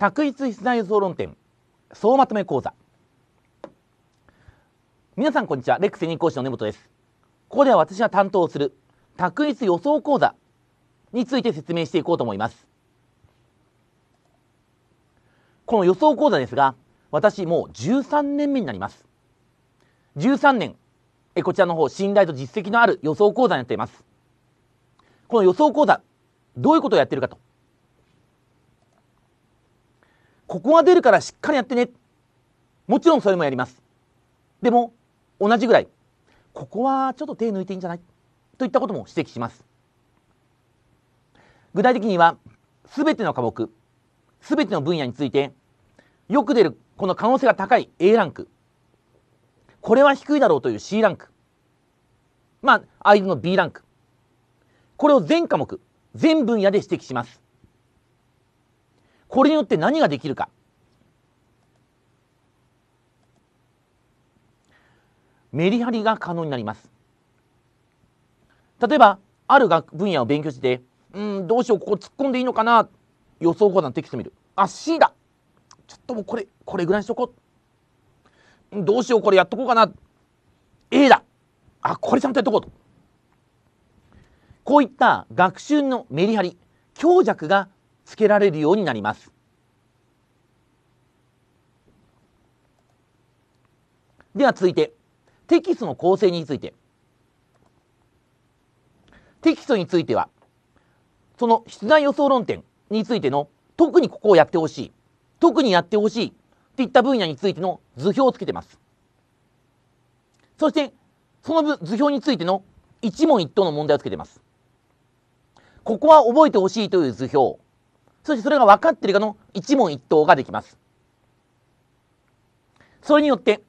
択一室内想論点総まとめ講座皆さんこんにちはレック専任講師の根本ですここでは私が担当する択一予想講座について説明していこうと思いますこの予想講座ですが私もう13年目になります13年えこちらの方信頼と実績のある予想講座になっていますこの予想講座どういうことをやっているかとここが出るからしっかりやってねもちろんそれもやりますでも同じぐらいここはちょっと手抜いていいんじゃないといったことも指摘します具体的には全ての科目全ての分野についてよく出るこの可能性が高い A ランクこれは低いだろうという C ランクまあ相手の B ランクこれを全科目全分野で指摘しますこれによって何ができるか。メリハリが可能になります。例えば、ある学分野を勉強して、うん、どうしよう、ここ突っ込んでいいのかな、予想講座テキスト見る。あ、C だちょっともうこれ、これぐらいにしとこう。どうしよう、これやっとこうかな。A だあ、これちゃんとやっとこうと。こういった学習のメリハリ、強弱がつけられるようになります。では続いてテキストの構成についてテキストについてはその出題予想論点についての特にここをやってほしい特にやってほしいっていった分野についての図表をつけてますそしてその図表についての一問一答の問題をつけてますここは覚えてほしいという図表そしてそれが分かっているかの一問一答ができます。それによって、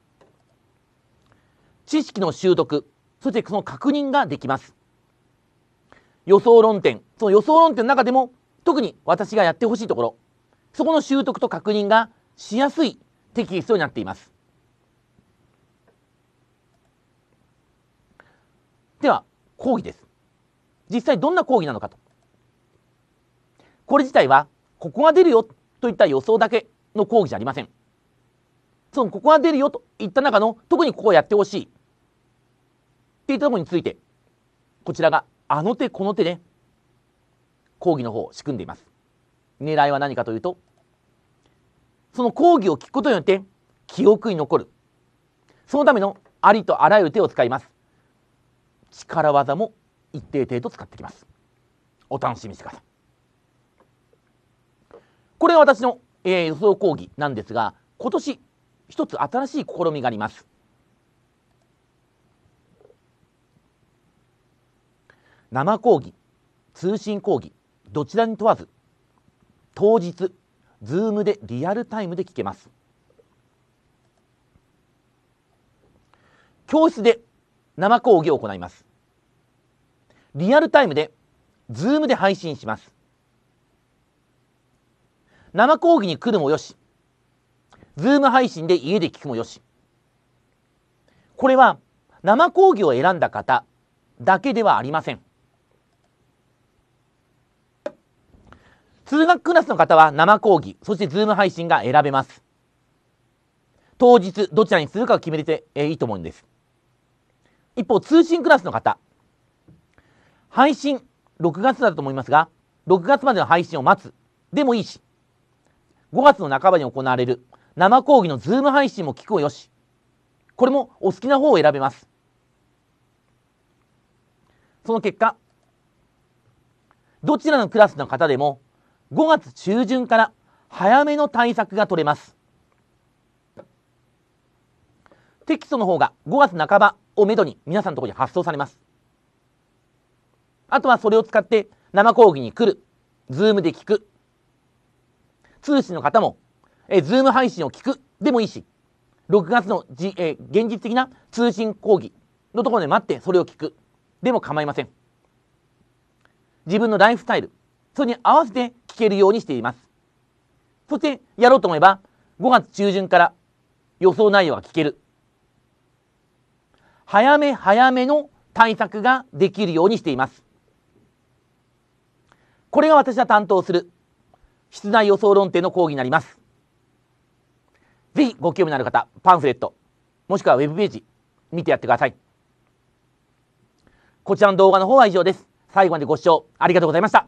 知識の習得、そしてその確認ができます。予想論点、その予想論点の中でも、特に私がやってほしいところ、そこの習得と確認がしやすいテキストになっています。では、講義です。実際どんな講義なのかとこれ自体はここが出るよといった予想だけの講義じゃありませんそのここが出るよといった中の特にここをやってほしいっていったころについてこちらがあの手この手で講義の方を仕組んでいます狙いは何かというとその講義を聞くことによって記憶に残るそのためのありとあらゆる手を使います力技も一定程度使ってきますお楽しみしてくださいこれが私の、えー、予想講義なんですが今年一つ新しい試みがあります。生講義通信講義どちらに問わず当日ズームでリアルタイムで聞けます教室で生講義を行いますリアルタイムでズームで配信します生講義に来るもよし、ズーム配信で家で聞くもよし。これは生講義を選んだ方だけではありません。通学クラスの方は生講義、そしてズーム配信が選べます。当日どちらにするかを決めていいと思うんです。一方、通信クラスの方、配信、6月だと思いますが、6月までの配信を待つでもいいし、5月の半ばに行われる生講義のズーム配信も聞くをよし。これもお好きな方を選べます。その結果、どちらのクラスの方でも5月中旬から早めの対策が取れます。テキストの方が5月半ばをめどに皆さんのところに発送されます。あとはそれを使って生講義に来る、ズームで聞く、通信の方も、えー、ズーム配信を聞くでもいいし、6月のじ、えー、現実的な通信講義のところで待ってそれを聞くでも構いません。自分のライフスタイル、それに合わせて聞けるようにしています。そしてやろうと思えば、5月中旬から予想内容が聞ける。早め早めの対策ができるようにしています。これが私が担当する室内予想論点の講義になります。ぜひご興味のある方、パンフレット、もしくはウェブページ、見てやってください。こちらの動画の方は以上です。最後までご視聴ありがとうございました。